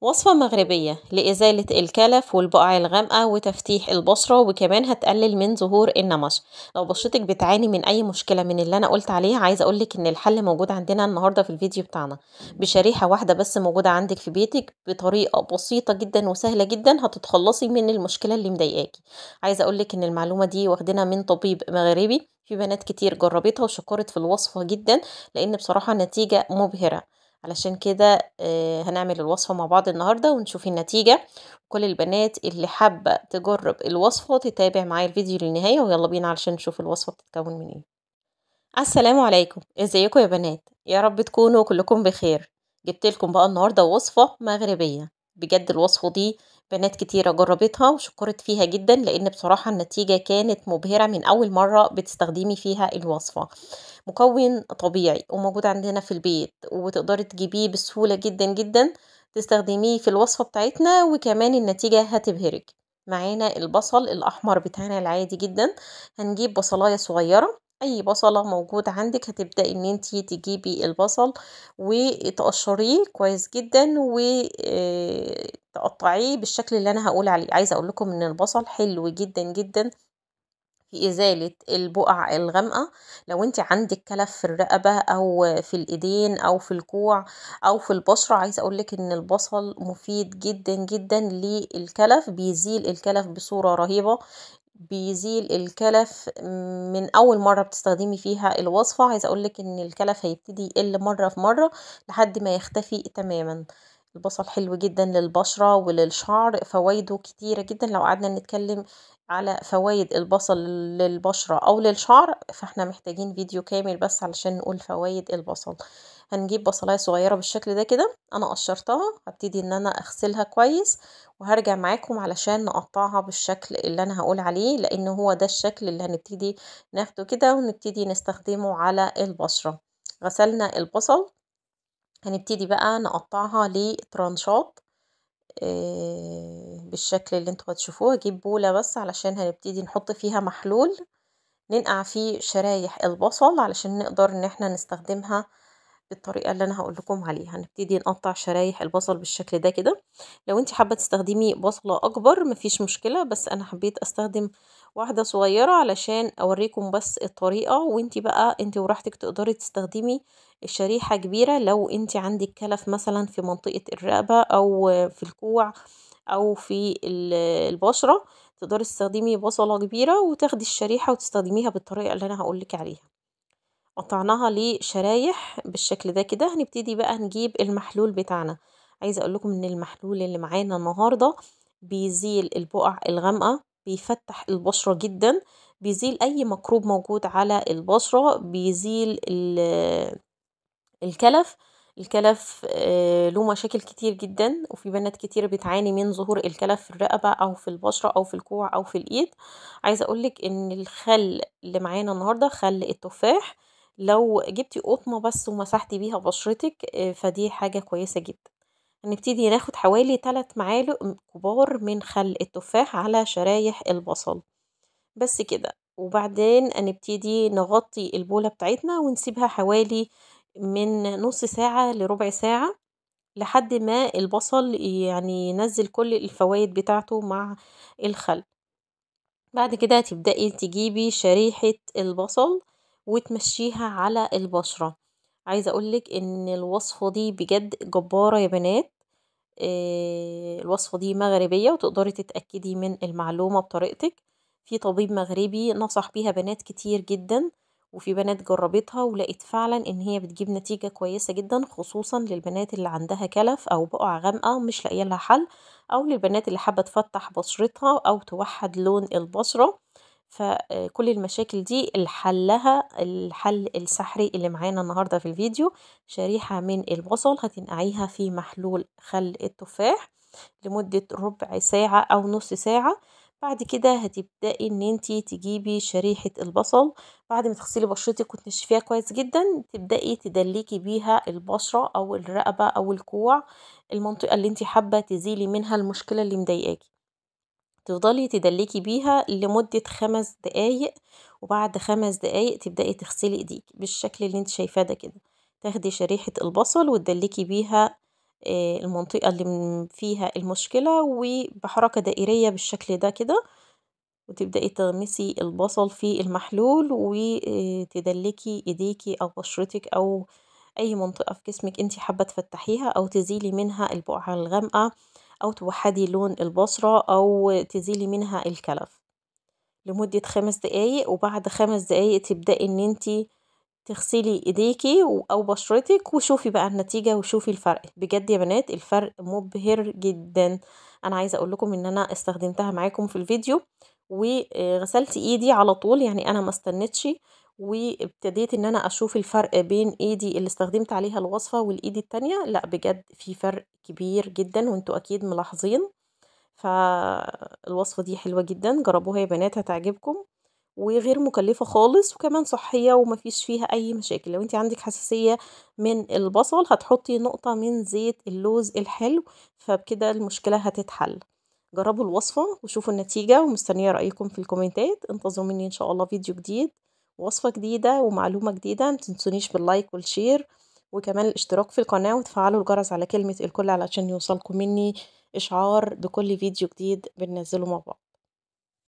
وصفة مغربية لإزالة الكلف والبقع الغامقة وتفتيح البشرة وكمان هتقلل من ظهور النمش لو بشرتك بتعاني من أي مشكلة من اللي أنا قلت عليها عايزة أقولك إن الحل موجود عندنا النهاردة في الفيديو بتاعنا بشريحة واحدة بس موجودة عندك في بيتك بطريقة بسيطة جدا وسهلة جدا هتتخلصي من المشكلة اللي مضايقاكي عايزة أقولك إن المعلومة دي واخدينها من طبيب مغربي في بنات كتير جربتها وشكرت في الوصفة جدا لأن بصراحة نتيجة مبهرة علشان كده آه، هنعمل الوصفة مع بعض النهاردة ونشوف النتيجة كل البنات اللي حابة تجرب الوصفة تتابع معايا الفيديو للنهاية ويلا بينا علشان نشوف الوصفة بتتكون من ايه السلام عليكم ازيكم يا بنات يا رب تكونوا كلكم بخير جبت لكم بقى النهاردة وصفة مغربية بجد الوصفة دي بنات كتيرة جربتها وشكرت فيها جدا لأن بصراحة النتيجة كانت مبهرة من أول مرة بتستخدمي فيها الوصفة مكون طبيعي وموجود عندنا في البيت وتقدري تجيبيه بسهولة جدا جدا تستخدميه في الوصفة بتاعتنا وكمان النتيجة هتبهرك معانا البصل الأحمر بتاعنا العادي جدا هنجيب بصلاية صغيرة اي بصله موجود عندك هتبداي ان انت تجيبي البصل وتقشريه كويس جدا وتقطعيه بالشكل اللي انا هقول عليه عايزه اقول لكم ان البصل حلو جدا جدا في إزالة البقع الغامقة لو انت عندك كلف في الرقبة أو في الإيدين أو في الكوع أو في البشرة عايزة أقولك إن البصل مفيد جدا جدا للكلف بيزيل الكلف بصورة رهيبة بيزيل الكلف من اول مره بتستخدمي فيها الوصفه عايزه اقولك ان الكلف هيبتدي يقل مره في مره لحد ما يختفي تماما البصل حلو جدا للبشرة وللشعر فوائده كتيرة جدا لو قعدنا نتكلم على فوائد البصل للبشرة أو للشعر فاحنا محتاجين فيديو كامل بس علشان نقول فوائد البصل هنجيب بصلاية صغيرة بالشكل ده كده أنا قشرتها هبتدي إن أنا أغسلها كويس وهرجع معاكم علشان نقطعها بالشكل اللي أنا هقول عليه لأن هو ده الشكل اللي هنبتدي ناخده كده ونبتدي نستخدمه على البشرة غسلنا البصل هنبتدي بقى نقطعها لترانشات آه، بالشكل اللي انتوا هتشوفوه هجيب بولة بس علشان هنبتدي نحط فيها محلول ننقع فيه شرايح البصل علشان نقدر ان احنا نستخدمها بالطريقه اللي انا هقول لكم عليها هنبتدي نقطع شرايح البصل بالشكل ده كده لو انت حابه تستخدمي بصله اكبر مفيش مشكله بس انا حبيت استخدم واحده صغيره علشان اوريكم بس الطريقه وانت بقى انت وراحتك تقدري تستخدمي الشريحه كبيره لو انت عندك كلف مثلا في منطقه الرقبه او في الكوع او في البشره تقدري تستخدمي بصله كبيره وتاخدي الشريحه وتستخدميها بالطريقه اللي انا هقولك عليها قطعناها لشرايح بالشكل ده كده هنبتدي بقى نجيب المحلول بتاعنا عايزه اقول لكم ان المحلول اللي معانا النهارده بيزيل البقع الغامقه بيفتح البشره جدا بيزيل اي مكروب موجود على البشره بيزيل الكلف الكلف آه، له مشاكل كتير جدا وفي بنات كتير بتعاني من ظهور الكلف في الرقبة أو في البشرة أو في الكوع أو في الإيد عايزة أقولك إن الخل اللي معانا النهاردة خل التفاح لو جبتي قطمة بس ومسحتي بيها بشرتك آه، فدي حاجة كويسة جدا هنبتدي ناخد حوالي 3 معالق كبار من خل التفاح على شرايح البصل بس كده وبعدين هنبتدي نغطي البولة بتاعتنا ونسيبها حوالي من نص ساعة لربع ساعة لحد ما البصل يعني ينزل كل الفوائد بتاعته مع الخل بعد كده تبدأي تجيبي شريحة البصل وتمشيها على البشرة عايزة اقولك ان الوصفة دي بجد جبارة يا بنات آه، الوصفة دي مغربية وتقدري تتأكدي من المعلومة بطريقتك في طبيب مغربي نصح بيها بنات كتير جدا وفي بنات جربتها ولقيت فعلا ان هي بتجيب نتيجة كويسة جدا خصوصا للبنات اللي عندها كلف او بقع غامقة مش لقيا لها حل او للبنات اللي حابة تفتح بشرتها او توحد لون البشرة فكل المشاكل دي حلها الحل السحري اللي معانا النهاردة في الفيديو شريحة من البصل هتنقعيها في محلول خل التفاح لمدة ربع ساعة أو نص ساعة بعد كده هتبدأي ان انت تجيبي شريحة البصل بعد ما تغسلي بشرتك وتنشفيها كويس جدا تبدأي تدلكي بيها البشرة او الرقبة او الكوع المنطقة اللي انتي حابة تزيلي منها المشكلة اللي مضايقاكي تفضلي تدلكي بيها لمدة خمس دقايق وبعد خمس دقايق تبدأي تغسلي ايديك بالشكل اللي انت شايفاه ده كده تاخدي شريحة البصل وتدلكي بيها آه، المنطقة اللي فيها المشكلة وبحركة دائرية بالشكل ده كده وتبدأي تغمسي البصل في المحلول وتدلكي آه، ايديكي او بشرتك او اي منطقة في جسمك انت حابة تفتحيها او تزيلي منها البقعة الغامقة أو توحدي لون البصرة أو تزيلي منها الكلف لمدة خمس دقايق وبعد خمس دقايق تبدأي ان انتي تغسلي ايديكي او بشرتك وشوفي بقى النتيجه وشوفي الفرق بجد يا بنات الفرق مبهر جدا انا عايزه اقول لكم ان انا استخدمتها معاكم في الفيديو وغسلت ايدي على طول يعني انا ما استنتش وابتديت ان انا اشوف الفرق بين ايدي اللي استخدمت عليها الوصفة والايدي التانية لا بجد في فرق كبير جدا وانتوا اكيد ملاحظين فالوصفة دي حلوة جدا جربوها يا بنات هتعجبكم وغير مكلفة خالص وكمان صحية ومفيش فيها أي مشاكل لو انت عندك حساسية من البصل هتحطي نقطة من زيت اللوز الحلو فبكده المشكلة هتتحل جربوا الوصفة وشوفوا النتيجة ومستنية رأيكم في الكومنتات انتظروا مني ان شاء الله فيديو جديد وصفة جديدة ومعلومة جديدة متنسونيش باللايك والشير وكمان الاشتراك في القناة وتفعلوا الجرس على كلمة الكل علشان يوصلكم مني إشعار بكل فيديو جديد بننزله مع بعض